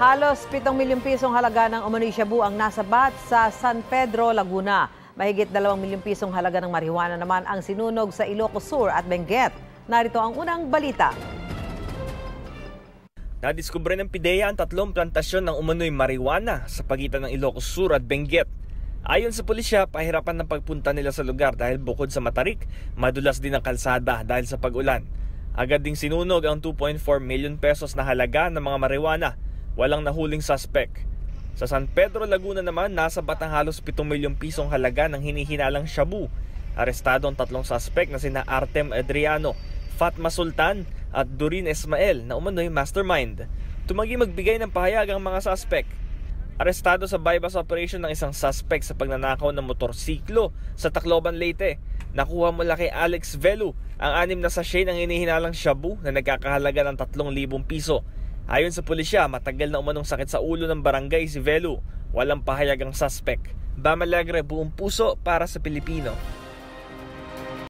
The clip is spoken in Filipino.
Halos 7 milyong pisong halaga ng umano'y shabu ang nasabat sa San Pedro, Laguna. Mahigit 2 milyong pisong halaga ng marihuana naman ang sinunog sa Ilocos Sur at Benguet. Narito ang unang balita. Nadiskubre ng PIDEA ang tatlong plantasyon ng umano'y marijuana sa pagitan ng Ilocos Sur at Benguet. Ayon sa pulisya, pahirapan ng pagpunta nila sa lugar dahil bukod sa matarik, madulas din ang kalsada dahil sa pag-ulan. Agad ding sinunog ang 2.4 million pesos na halaga ng mga marijuana Walang nahuling suspect. Sa San Pedro, Laguna naman, nasa batang halos 7 milyong pisong halaga ng hinihinalang shabu. Arestado ang tatlong suspect na sina Artem Adriano, Fatma Sultan at Durin Ismael na umano'y mastermind. Tumagi magbigay ng pahayag ang mga suspect. Arestado sa bypass operation ng isang suspect sa pagnanakaw ng motorsiklo sa Tacloban, Leyte. Nakuha mula kay Alex Velu ang anim na sachet ng hinihinalang shabu na nagkakahalaga ng 3,000 piso. Ayon sa pulisya, matagal na umanong sakit sa ulo ng barangay si Velu. Walang pahayag ang suspect. Bamalagre buong puso para sa Pilipino.